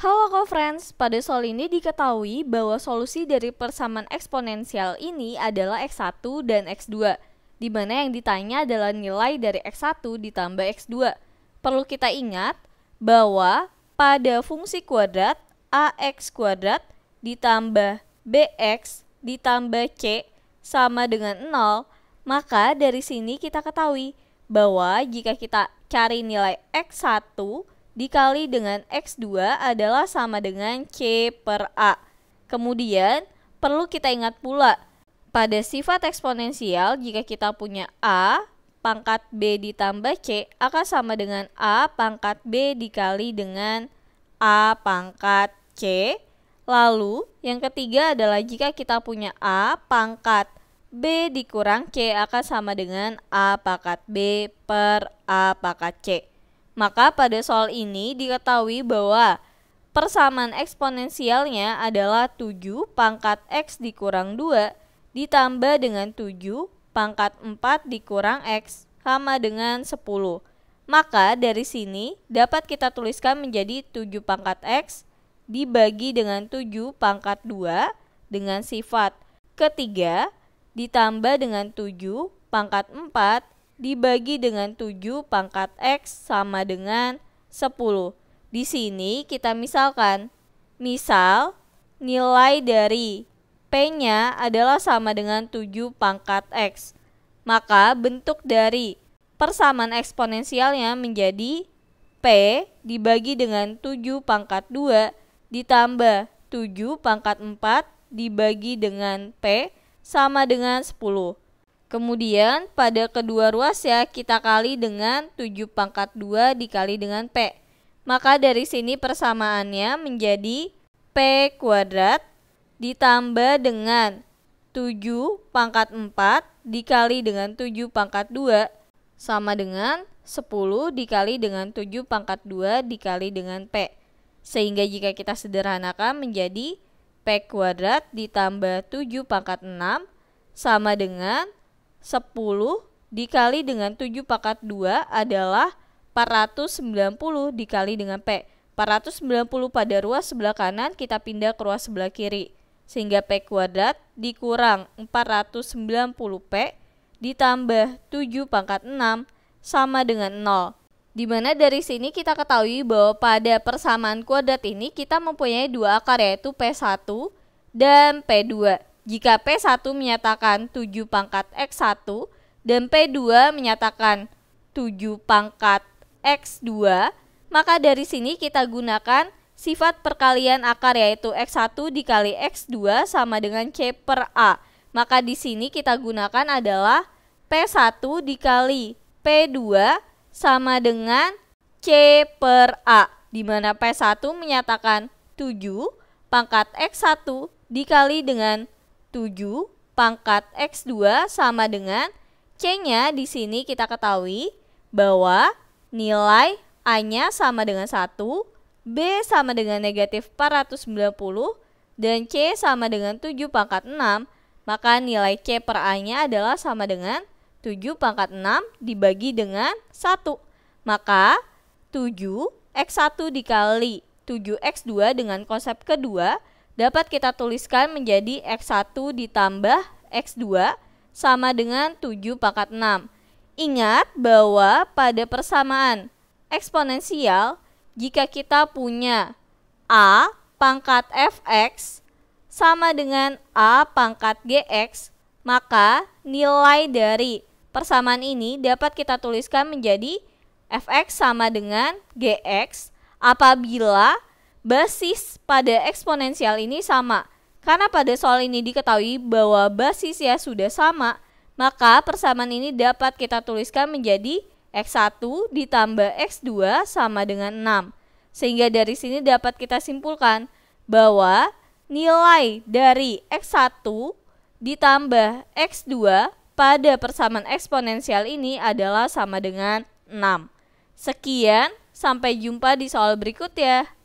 Halo co-friends, pada soal ini diketahui bahwa solusi dari persamaan eksponensial ini adalah x1 dan x2, di mana yang ditanya adalah nilai dari x1 ditambah x2. Perlu kita ingat bahwa pada fungsi kuadrat ax kuadrat ditambah bx ditambah c sama dengan 0, maka dari sini kita ketahui bahwa jika kita cari nilai x1 dikali dengan X2 adalah sama dengan C per A. Kemudian, perlu kita ingat pula, pada sifat eksponensial jika kita punya A pangkat B ditambah C akan sama dengan A pangkat B dikali dengan A pangkat C. Lalu, yang ketiga adalah jika kita punya A pangkat B dikurang C akan sama dengan A pangkat B per A pangkat C. Maka pada soal ini diketahui bahwa persamaan eksponensialnya adalah 7 pangkat X dikurang 2 ditambah dengan 7 pangkat 4 dikurang X sama dengan 10. Maka dari sini dapat kita tuliskan menjadi 7 pangkat X dibagi dengan 7 pangkat 2 dengan sifat ketiga ditambah dengan 7 pangkat 4 dibagi dengan 7 pangkat X sama dengan 10. Di sini kita misalkan, misal nilai dari P-nya adalah sama dengan 7 pangkat X. Maka bentuk dari persamaan eksponensialnya menjadi P dibagi dengan 7 pangkat 2 ditambah 7 pangkat 4 dibagi dengan P sama dengan 10. Kemudian pada kedua ruas ya kita kali dengan 7 pangkat 2 dikali dengan P. Maka dari sini persamaannya menjadi P kuadrat ditambah dengan 7 pangkat 4 dikali dengan 7 pangkat 2 sama dengan 10 dikali dengan 7 pangkat 2 dikali dengan P. Sehingga jika kita sederhanakan menjadi P kuadrat ditambah 7 pangkat 6 sama dengan 10 dikali dengan 7 pangkat 2 adalah 490 dikali dengan P. 490 pada ruas sebelah kanan kita pindah ke ruas sebelah kiri. Sehingga P kuadrat dikurang 490P ditambah 7 pangkat 6 sama dengan 0. Dimana dari sini kita ketahui bahwa pada persamaan kuadrat ini kita mempunyai dua akar yaitu P1 dan P2. Jika P1 menyatakan 7 pangkat X1 dan P2 menyatakan 7 pangkat X2, maka dari sini kita gunakan sifat perkalian akar yaitu X1 dikali X2 sama dengan C per A. Maka di sini kita gunakan adalah P1 dikali P2 sama dengan C per A, di mana P1 menyatakan 7 pangkat X1 dikali dengan 7 pangkat X2 sama dengan C-nya di sini kita ketahui bahwa nilai A-nya sama dengan 1, B sama dengan negatif 490, dan C sama dengan 7 pangkat 6, maka nilai C per A-nya adalah sama dengan 7 pangkat 6 dibagi dengan 1. Maka 7 X1 dikali 7X2 dengan konsep kedua dapat kita tuliskan menjadi X1 ditambah X2 sama dengan 7 pangkat 6. Ingat bahwa pada persamaan eksponensial, jika kita punya A pangkat fx sama dengan A pangkat gx, maka nilai dari persamaan ini dapat kita tuliskan menjadi fx sama dengan gx apabila Basis pada eksponensial ini sama. Karena pada soal ini diketahui bahwa basisnya sudah sama, maka persamaan ini dapat kita tuliskan menjadi X1 ditambah X2 sama dengan 6. Sehingga dari sini dapat kita simpulkan bahwa nilai dari X1 ditambah X2 pada persamaan eksponensial ini adalah sama dengan 6. Sekian, sampai jumpa di soal berikutnya.